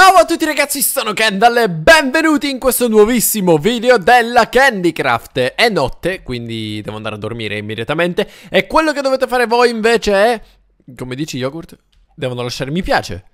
Ciao a tutti ragazzi, sono Kendall e benvenuti in questo nuovissimo video della Candycraft È notte, quindi devo andare a dormire immediatamente E quello che dovete fare voi invece è... Come dici yogurt? Devono lasciare mi piace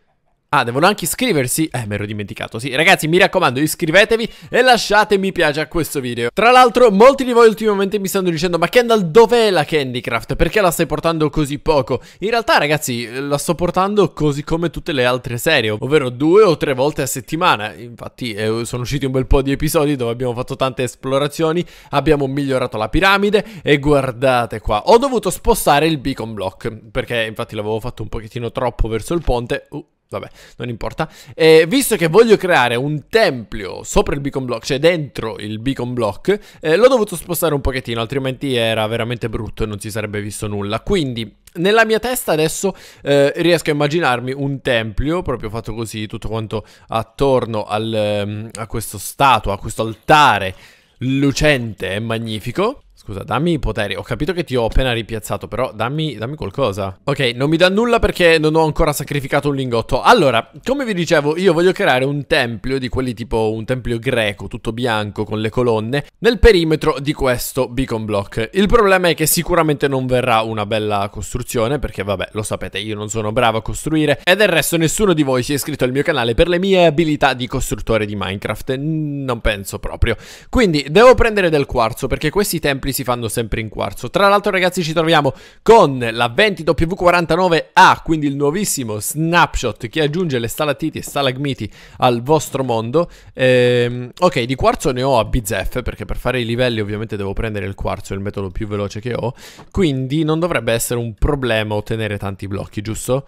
Ah, devono anche iscriversi? Eh, me l'ero dimenticato, sì. Ragazzi, mi raccomando, iscrivetevi e lasciate mi piace a questo video. Tra l'altro, molti di voi ultimamente mi stanno dicendo, ma Kendall, dov'è la Candycraft? Perché la stai portando così poco? In realtà, ragazzi, la sto portando così come tutte le altre serie, ovvero due o tre volte a settimana. Infatti, eh, sono usciti un bel po' di episodi dove abbiamo fatto tante esplorazioni, abbiamo migliorato la piramide e guardate qua. Ho dovuto spostare il beacon block, perché infatti l'avevo fatto un pochettino troppo verso il ponte. Uh Vabbè, non importa. Eh, visto che voglio creare un tempio sopra il beacon block, cioè dentro il beacon block, eh, l'ho dovuto spostare un pochettino, altrimenti era veramente brutto e non si sarebbe visto nulla. Quindi, nella mia testa adesso eh, riesco a immaginarmi un tempio, proprio fatto così, tutto quanto attorno al, ehm, a questo statua, a questo altare lucente e magnifico. Scusa, dammi i poteri. Ho capito che ti ho appena ripiazzato, però dammi, dammi, qualcosa. Ok, non mi dà nulla perché non ho ancora sacrificato un lingotto. Allora, come vi dicevo, io voglio creare un tempio di quelli tipo un tempio greco, tutto bianco, con le colonne, nel perimetro di questo beacon block. Il problema è che sicuramente non verrà una bella costruzione, perché vabbè, lo sapete, io non sono bravo a costruire. E del resto nessuno di voi si è iscritto al mio canale per le mie abilità di costruttore di Minecraft. Non penso proprio. Quindi, devo prendere del quarzo, perché questi templi si fanno sempre in quarzo. Tra l'altro ragazzi ci troviamo con la 20W49A, quindi il nuovissimo snapshot che aggiunge le stalattiti e stalagmiti al vostro mondo. Ehm, ok, di quarzo ne ho a bizzeffe perché per fare i livelli ovviamente devo prendere il quarzo, è il metodo più veloce che ho, quindi non dovrebbe essere un problema ottenere tanti blocchi, giusto?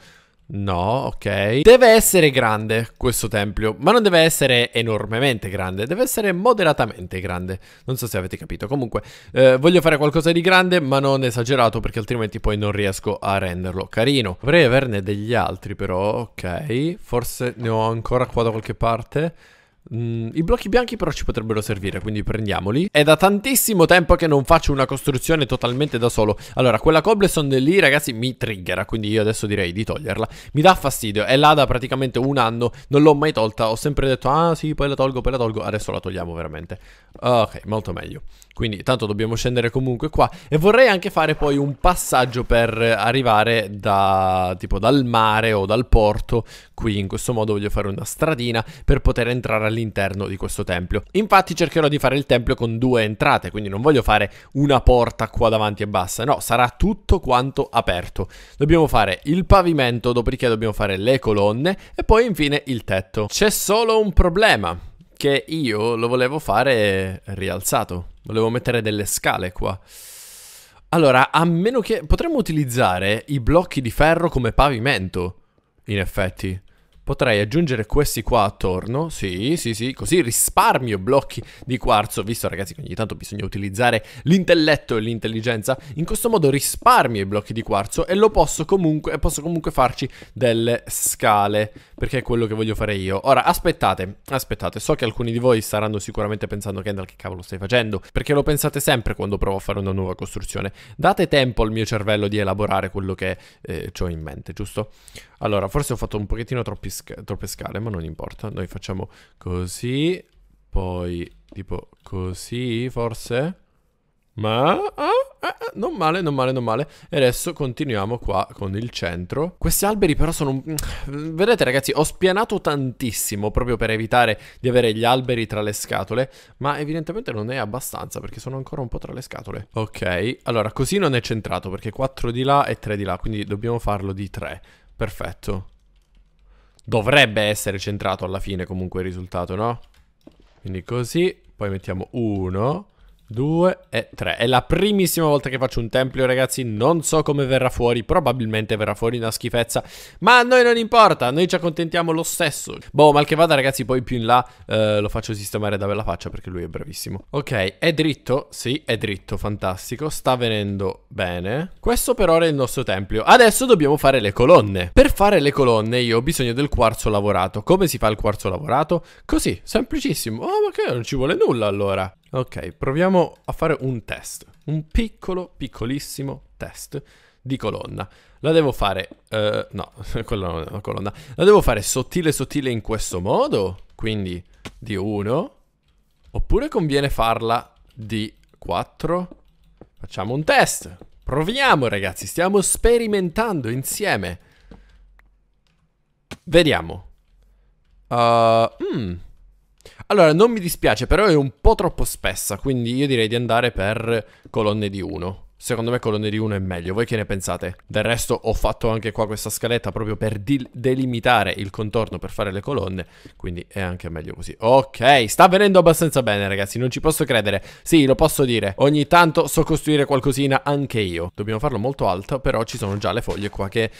No, ok. Deve essere grande questo tempio, ma non deve essere enormemente grande, deve essere moderatamente grande. Non so se avete capito. Comunque, eh, voglio fare qualcosa di grande, ma non esagerato, perché altrimenti poi non riesco a renderlo carino. Dovrei averne degli altri, però, ok. Forse ne ho ancora qua da qualche parte. Mm, I blocchi bianchi però ci potrebbero servire, quindi prendiamoli. È da tantissimo tempo che non faccio una costruzione totalmente da solo. Allora, quella cobblestone lì, ragazzi, mi triggera, quindi io adesso direi di toglierla. Mi dà fastidio, è là da praticamente un anno, non l'ho mai tolta. Ho sempre detto, ah sì, poi la tolgo, poi la tolgo. Adesso la togliamo veramente. Ok, molto meglio. Quindi tanto dobbiamo scendere comunque qua. E vorrei anche fare poi un passaggio per arrivare da, tipo, dal mare o dal porto. Qui in questo modo voglio fare una stradina per poter entrare all'interno all'interno di questo tempio. Infatti cercherò di fare il tempio con due entrate, quindi non voglio fare una porta qua davanti e basta, no, sarà tutto quanto aperto. Dobbiamo fare il pavimento, dopodiché dobbiamo fare le colonne e poi infine il tetto. C'è solo un problema, che io lo volevo fare rialzato, volevo mettere delle scale qua. Allora, a meno che... potremmo utilizzare i blocchi di ferro come pavimento, in effetti. Potrei aggiungere questi qua attorno, sì, sì, sì, così risparmio blocchi di quarzo, visto ragazzi che ogni tanto bisogna utilizzare l'intelletto e l'intelligenza, in questo modo risparmio i blocchi di quarzo e lo posso comunque, posso comunque farci delle scale, perché è quello che voglio fare io. Ora, aspettate, aspettate, so che alcuni di voi staranno sicuramente pensando Kendall che cavolo stai facendo, perché lo pensate sempre quando provo a fare una nuova costruzione. Date tempo al mio cervello di elaborare quello che eh, ho in mente, giusto? Allora, forse ho fatto un pochettino sca troppe scale, ma non importa. Noi facciamo così, poi tipo così, forse. Ma... Ah, ah, ah, non male, non male, non male. E adesso continuiamo qua con il centro. Questi alberi però sono... Vedete ragazzi, ho spianato tantissimo proprio per evitare di avere gli alberi tra le scatole, ma evidentemente non è abbastanza perché sono ancora un po' tra le scatole. Ok, allora così non è centrato perché 4 di là e 3 di là, quindi dobbiamo farlo di 3. Perfetto. Dovrebbe essere centrato alla fine comunque il risultato, no? Quindi così. Poi mettiamo 1. 2 e 3. È la primissima volta che faccio un tempio, ragazzi. Non so come verrà fuori. Probabilmente verrà fuori una schifezza. Ma a noi non importa. Noi ci accontentiamo lo stesso. Boh, mal che vada, ragazzi. Poi più in là eh, lo faccio sistemare da bella faccia perché lui è bravissimo. Ok, è dritto. Sì, è dritto. Fantastico. Sta venendo bene. Questo per ora è il nostro tempio. Adesso dobbiamo fare le colonne. Per fare le colonne io ho bisogno del quarzo lavorato. Come si fa il quarzo lavorato? Così, semplicissimo. Oh, ma che non ci vuole nulla allora. Ok, proviamo a fare un test. Un piccolo, piccolissimo test di colonna. La devo fare... Uh, no, quella non è una colonna. La devo fare sottile sottile in questo modo, quindi di 1. Oppure conviene farla di 4? Facciamo un test. Proviamo ragazzi, stiamo sperimentando insieme. Vediamo. Uh, mm. Allora, non mi dispiace, però è un po' troppo spessa, quindi io direi di andare per colonne di 1. Secondo me colonne di 1 è meglio, voi che ne pensate? Del resto ho fatto anche qua questa scaletta proprio per delimitare il contorno per fare le colonne, quindi è anche meglio così. Ok, sta venendo abbastanza bene ragazzi, non ci posso credere. Sì, lo posso dire, ogni tanto so costruire qualcosina anche io. Dobbiamo farlo molto alto, però ci sono già le foglie qua che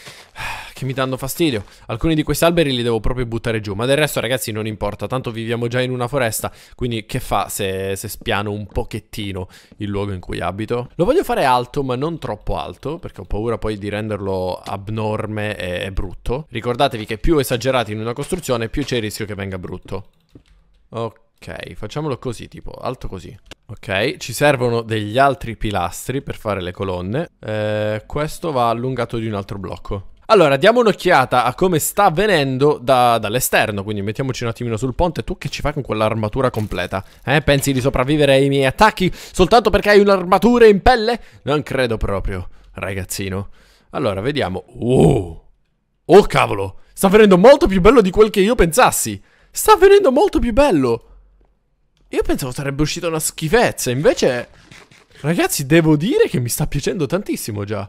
che mi danno fastidio. Alcuni di questi alberi li devo proprio buttare giù, ma del resto ragazzi non importa, tanto viviamo già in una foresta, quindi che fa se, se spiano un pochettino il luogo in cui abito? Lo voglio fare alto, ma non troppo alto, perché ho paura poi di renderlo abnorme e brutto. Ricordatevi che più esagerati in una costruzione, più c'è il rischio che venga brutto. Ok, facciamolo così, tipo, alto così. Ok, ci servono degli altri pilastri per fare le colonne. Eh, questo va allungato di un altro blocco. Allora, diamo un'occhiata a come sta avvenendo da, dall'esterno, quindi mettiamoci un attimino sul ponte. Tu che ci fai con quell'armatura completa? Eh? Pensi di sopravvivere ai miei attacchi soltanto perché hai un'armatura in pelle? Non credo proprio, ragazzino. Allora, vediamo. Oh! Oh, cavolo! Sta venendo molto più bello di quel che io pensassi! Sta venendo molto più bello! Io pensavo sarebbe uscita una schifezza, invece... Ragazzi, devo dire che mi sta piacendo tantissimo già.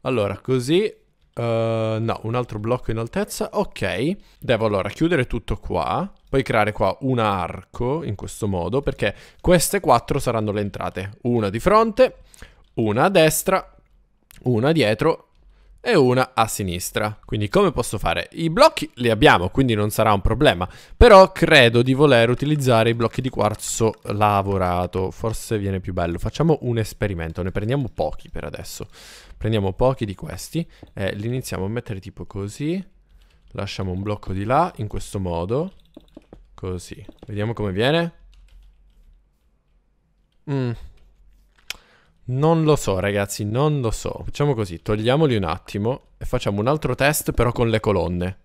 Allora, così... Uh, no, un altro blocco in altezza. Ok, devo allora chiudere tutto qua, poi creare qua un arco in questo modo, perché queste quattro saranno le entrate. Una di fronte, una a destra, una dietro e una a sinistra. Quindi come posso fare? I blocchi li abbiamo, quindi non sarà un problema. Però credo di voler utilizzare i blocchi di quarzo lavorato. Forse viene più bello. Facciamo un esperimento, ne prendiamo pochi per adesso. Prendiamo pochi di questi e li iniziamo a mettere tipo così. Lasciamo un blocco di là, in questo modo. Così. Vediamo come viene. Mm. Non lo so ragazzi, non lo so. Facciamo così, togliamoli un attimo e facciamo un altro test però con le colonne.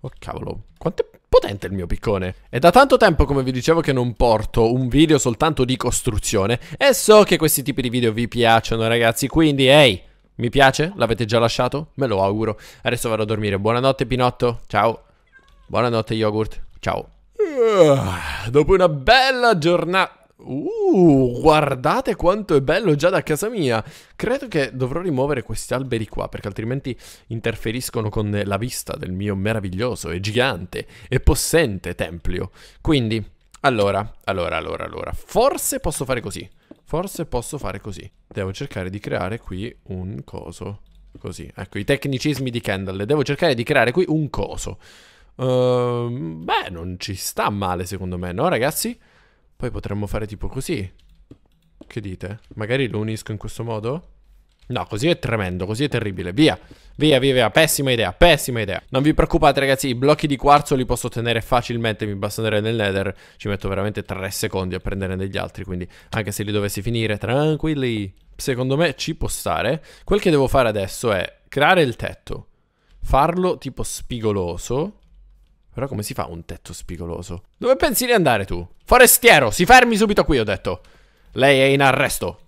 Oh cavolo, quanto è potente il mio piccone. È da tanto tempo, come vi dicevo, che non porto un video soltanto di costruzione. E so che questi tipi di video vi piacciono, ragazzi, quindi, ehi... Hey, mi piace? L'avete già lasciato? Me lo auguro. Adesso vado a dormire. Buonanotte Pinotto. Ciao. Buonanotte yogurt. Ciao. Uh, dopo una bella giornata... Uh, guardate quanto è bello già da casa mia. Credo che dovrò rimuovere questi alberi qua perché altrimenti interferiscono con la vista del mio meraviglioso e gigante e possente tempio. Quindi, allora, allora, allora, allora, forse posso fare così. Forse posso fare così. Devo cercare di creare qui un coso. Così, ecco, i tecnicismi di Kendall. Devo cercare di creare qui un coso. Uh, beh, non ci sta male secondo me, no ragazzi? Poi potremmo fare tipo così. Che dite? Magari lo unisco in questo modo? No, così è tremendo, così è terribile. Via, via, via, via. Pessima idea, pessima idea. Non vi preoccupate, ragazzi, i blocchi di quarzo li posso ottenere facilmente. Mi basta andare nel nether. Ci metto veramente 3 secondi a prendere degli altri. Quindi, anche se li dovessi finire, tranquilli. Secondo me ci può stare. Quel che devo fare adesso è creare il tetto. Farlo tipo spigoloso. Però come si fa un tetto spigoloso? Dove pensi di andare tu? Forestiero, si fermi subito qui, ho detto. Lei è in arresto.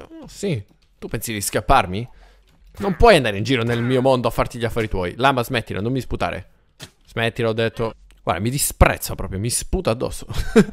Oh, sì, tu pensi di scapparmi? Non puoi andare in giro nel mio mondo a farti gli affari tuoi. Lama, smettila, non mi sputare. Smettila, ho detto. Guarda, mi disprezza proprio, mi sputa addosso.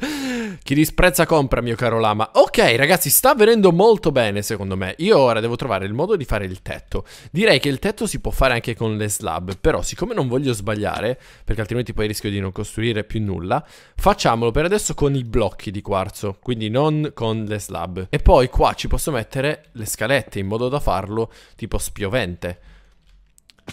Chi disprezza compra, mio caro lama. Ok, ragazzi, sta venendo molto bene, secondo me. Io ora devo trovare il modo di fare il tetto. Direi che il tetto si può fare anche con le slab, però siccome non voglio sbagliare, perché altrimenti poi rischio di non costruire più nulla, facciamolo per adesso con i blocchi di quarzo, quindi non con le slab. E poi qua ci posso mettere le scalette, in modo da farlo tipo spiovente.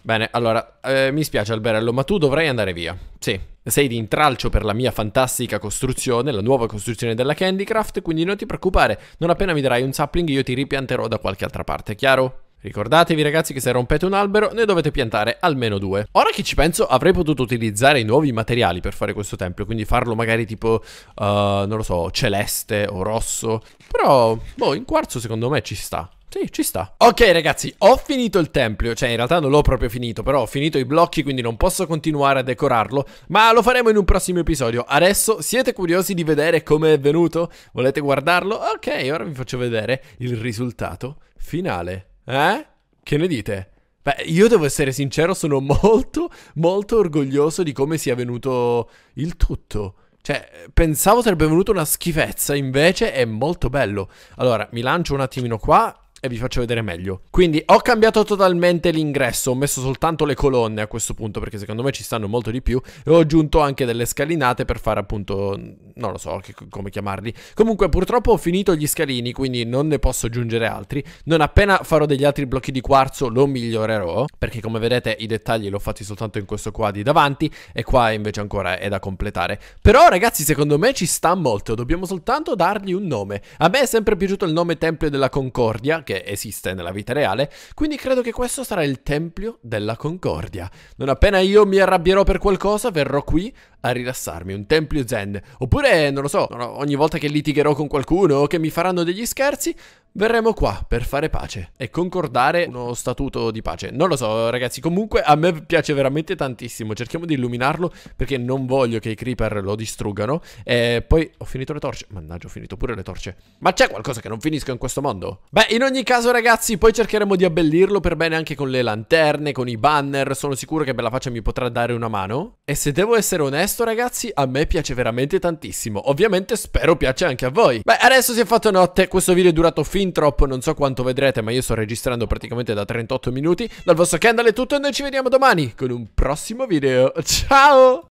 Bene, allora, eh, mi spiace Alberello, ma tu dovrai andare via. Sì, sei di intralcio per la mia fantastica costruzione, la nuova costruzione della Candycraft, quindi non ti preoccupare, non appena mi darai un sapling io ti ripianterò da qualche altra parte, chiaro? Ricordatevi ragazzi che se rompete un albero ne dovete piantare almeno due. Ora che ci penso avrei potuto utilizzare i nuovi materiali per fare questo tempio, quindi farlo magari tipo, uh, non lo so, celeste o rosso, però boh, in quarzo secondo me ci sta. Sì, ci sta. Ok ragazzi, ho finito il tempio, cioè in realtà non l'ho proprio finito, però ho finito i blocchi quindi non posso continuare a decorarlo, ma lo faremo in un prossimo episodio. Adesso siete curiosi di vedere come è venuto? Volete guardarlo? Ok, ora vi faccio vedere il risultato finale. Eh? Che ne dite? Beh, io devo essere sincero, sono molto, molto orgoglioso di come sia venuto il tutto. Cioè, pensavo sarebbe venuto una schifezza, invece è molto bello. Allora, mi lancio un attimino qua e vi faccio vedere meglio. Quindi ho cambiato totalmente l'ingresso, ho messo soltanto le colonne a questo punto perché secondo me ci stanno molto di più e ho aggiunto anche delle scalinate per fare appunto, non lo so che, come chiamarli. Comunque purtroppo ho finito gli scalini quindi non ne posso aggiungere altri, non appena farò degli altri blocchi di quarzo lo migliorerò perché come vedete i dettagli li ho fatti soltanto in questo qua di davanti e qua invece ancora è da completare. Però ragazzi secondo me ci sta molto, dobbiamo soltanto dargli un nome. A me è sempre piaciuto il nome Tempio della Concordia perché esiste nella vita reale, quindi credo che questo sarà il Tempio della Concordia. Non appena io mi arrabbierò per qualcosa, verrò qui a rilassarmi, un tempio zen. Oppure, non lo so, ogni volta che litigherò con qualcuno o che mi faranno degli scherzi, verremo qua per fare pace e concordare uno statuto di pace. Non lo so, ragazzi, comunque a me piace veramente tantissimo. Cerchiamo di illuminarlo perché non voglio che i creeper lo distruggano. E poi ho finito le torce. Mannaggia, ho finito pure le torce. Ma c'è qualcosa che non finisco in questo mondo? Beh, in ogni caso, ragazzi, poi cercheremo di abbellirlo per bene anche con le lanterne, con i banner. Sono sicuro che Bella Faccia mi potrà dare una mano. E se devo essere onesto ragazzi, a me piace veramente tantissimo. Ovviamente spero piace anche a voi. Beh, adesso si è fatto notte, questo video è durato fin troppo, non so quanto vedrete, ma io sto registrando praticamente da 38 minuti. Dal vostro Kendall è tutto e noi ci vediamo domani con un prossimo video. Ciao!